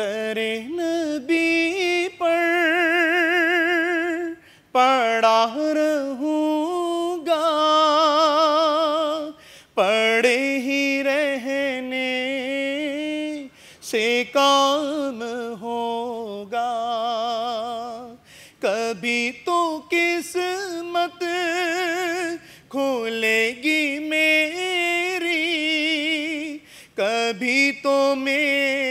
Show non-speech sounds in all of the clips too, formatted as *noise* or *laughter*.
दरे नबी पर पड़ा रहूँगा पड़े ही रहने से काम होगा कभी तो किस्मत खोलेगी मेरी कभी तो मेरी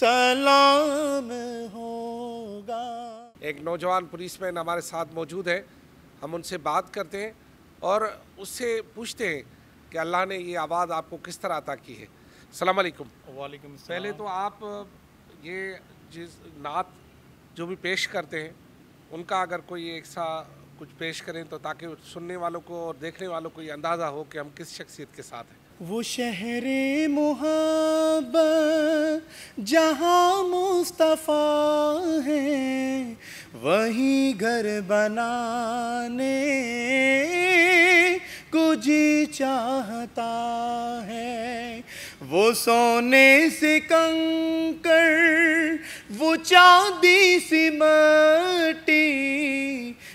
सलाम होगा एक नौजवान पुलिस मैन हमारे साथ मौजूद है हम उनसे बात करते हैं और उससे पूछते हैं कि अल्लाह ने ये आवाज़ आपको किस तरह अता की है सलाम वालेकुम वालेकुम पहले तो आप ये जिस नात जो भी पेश करते हैं उनका अगर कोई एक सा कुछ पेश करें तो ताकि सुनने वालों को और देखने वालों को ये अंदाज़ा हो कि हम किस शख्सियत के साथ हैं वो शहर मुहब जहाँ मुस्तफ़ा है वहीं घर बनाने को जी चाहता है वो सोने से कंकर वो चांदी सी मटी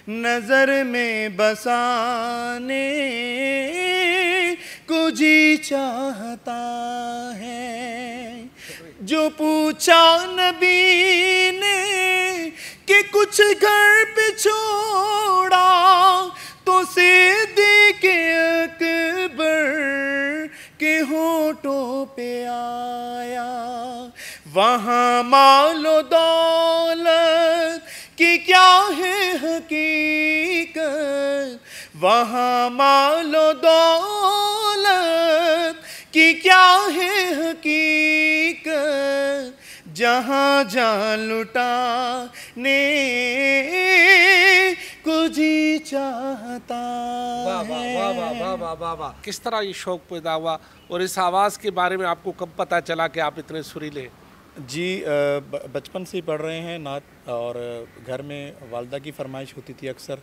नज़र में बसाने जी चाहता है जो पूछा नबी ने कि कुछ घर पे छोड़ा तो से दे के अकबर के होठों पे आया वहाँ मालो दौलत कि क्या है हकीकत वहाँ मालो दौलत कि क्या है हकीक जहाँ जान ने कुछ चाहता वाह किस तरह ये शौक पैदा हुआ और इस आवाज़ के बारे में आपको कब पता चला कि आप इतने सुरीले जी बचपन से ही पढ़ रहे हैं नात और घर में वालदा की फरमाइश होती थी अक्सर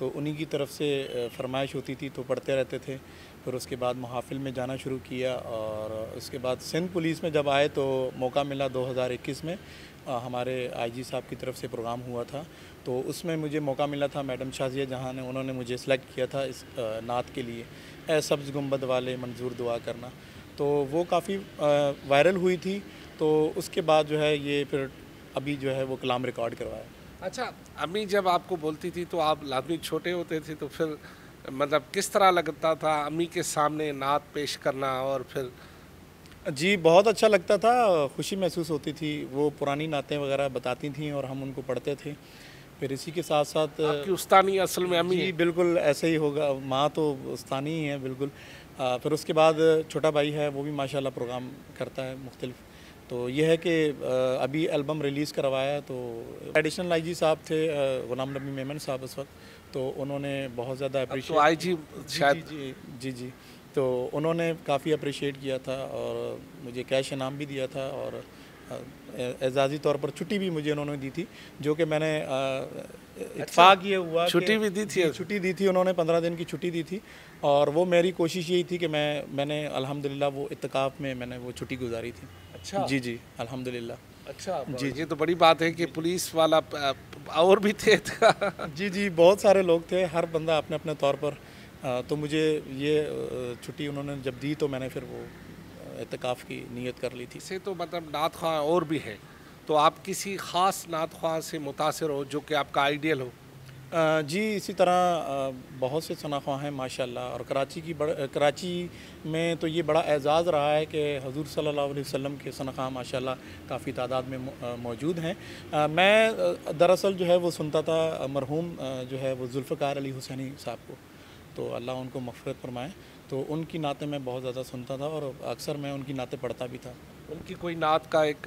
तो उन्हीं की तरफ से फरमाइश होती थी तो पढ़ते रहते थे फिर उसके बाद महाफिल में जाना शुरू किया और उसके बाद सिंध पुलिस में जब आए तो मौका मिला 2021 में हमारे आईजी साहब की तरफ से प्रोग्राम हुआ था तो उसमें मुझे मौका मिला था मैडम शाजिया जहाँ ने उन्होंने मुझे सेलेक्ट किया था इस नात के लिए ए सब्ज़ गुम्बद वाले मंजूर दुआ करना तो वो काफ़ी वायरल हुई थी तो उसके बाद जो है ये फिर अभी जो है वो कलाम रिकॉर्ड करवाया अच्छा अम्मी जब आपको बोलती थी तो आप लाजमी छोटे होते थे तो फिर मतलब किस तरह लगता था अम्मी के सामने नात पेश करना और फिर जी बहुत अच्छा लगता था खुशी महसूस होती थी वो पुरानी नातें वगैरह बताती थीं और हम उनको पढ़ते थे फिर इसी के साथ साथ आपकी उस्तानी असल में अम्मी बिल्कुल ऐसे ही होगा माँ तो उस्तानी ही है बिल्कुल आ, फिर उसके बाद छोटा भाई है वो भी माशाल्लाह प्रोग्राम करता है मुख्तलिफ़ तो ये है कि अभी एल्बम रिलीज़ करवाया तो एडिशनल आईजी साहब थे गुलाम नबी मेमन साहब उस वक्त तो उन्होंने बहुत ज़्यादा अप्रिशिएट तो जी शायद जी जी, जी जी तो उन्होंने काफ़ी अप्रिशिएट किया था और मुझे कैश इनाम भी दिया था और एजाजी तौर पर छुट्टी भी मुझे उन्होंने दी थी जो कि मैंने इतफाक अच्छा, ये हुआ छुट्टी भी दी थी छुट्टी दी थी उन्होंने पंद्रह दिन की छुट्टी दी थी और वो मेरी कोशिश यही थी कि मैं मैंने अल्हम्दुलिल्लाह वो इतकाफ़ में मैंने वो छुट्टी गुजारी थी अच्छा जी जी अल्हम्दुलिल्लाह अच्छा जी ये तो बड़ी बात है कि पुलिस वाला और भी थे तो। जी जी बहुत सारे लोग थे हर बंदा अपने अपने तौर पर तो मुझे ये छुट्टी उन्होंने जब दी तो मैंने फिर वो एहतिकाफ़ की नीयत कर ली थी से तो मतलब नात ख्वाह और भी है तो आप किसी ख़ास नात ख्वाह से मुतासर हो जो कि आपका आइडियल हो जी इसी तरह बहुत से शनाख्वा हैं माशाल्लाह और कराची की बड़ा कराची में तो ये बड़ा एजाज़ रहा है कि हजूर सल्लल्लाहु अलैहि वसल्लम के सनखा माशाल्लाह काफ़ी तादाद में मौजूद हैं मैं दरअसल जो है वो सुनता था मरहूम जो है वो जुल्फ़ार अली हुसैनी साहब को तो अल्लाह उनको मफ़रत फरमाएँ तो उनकी नाते मैं बहुत ज़्यादा सुनता था और अक्सर मैं उनकी नाते पढ़ता भी था उनकी कोई नात का एक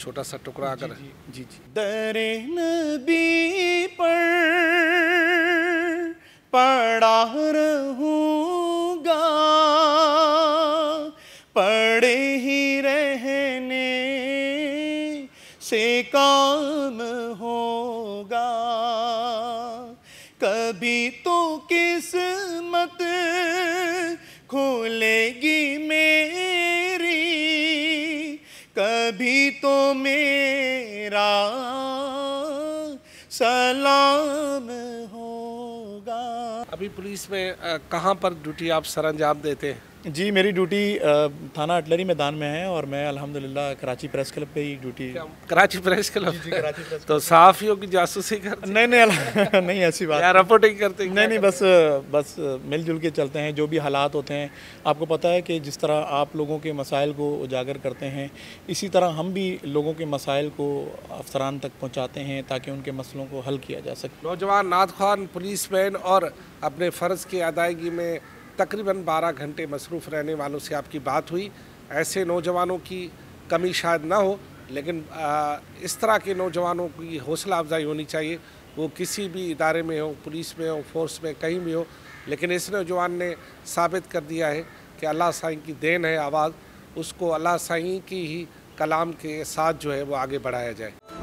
छोटा सा टुकड़ा अगर जी जी, दरे नबी पर पड़ा रहूंगा पड़े ही रहने से काम होगा कभी तो किस्मत खोलेगी मेरी कभी तो मेरा सलाम होगा अभी पुलिस में कहाँ पर ड्यूटी आप सर अंजाम देते हैं जी मेरी ड्यूटी थाना अटलरी मैदान में है और मैं अल्हम्दुलिल्लाह कराची प्रेस क्लब पे ही ड्यूटी कराची प्रेस क्लब तो साफ ही होगी तो की जासूसी कर नहीं नहीं *laughs* नहीं ऐसी बात रिपोर्टिंग करते नहीं नहीं बस बस मिलजुल के चलते हैं जो भी हालात होते हैं आपको पता है कि जिस तरह आप लोगों के मसाइल को उजागर करते हैं इसी तरह हम भी लोगों के मसाइल को अफसरान तक पहुँचाते हैं ताकि उनके मसलों को हल किया जा सके नौजवान नाथ खान पुलिस मैन और अपने फ़र्ज़ की अदायगी में तकरीबन 12 घंटे मसरूफ़ रहने वालों से आपकी बात हुई ऐसे नौजवानों की कमी शायद ना हो लेकिन इस तरह के नौजवानों की हौसला अफजाई होनी चाहिए वो किसी भी इदारे में हो पुलिस में हो फोर्स में कहीं भी हो लेकिन इस नौजवान ने साबित कर दिया है कि अल्लाह साई की देन है आवाज़ उसको अल्लाह साई की ही कलाम के साथ जो है वो आगे बढ़ाया जाए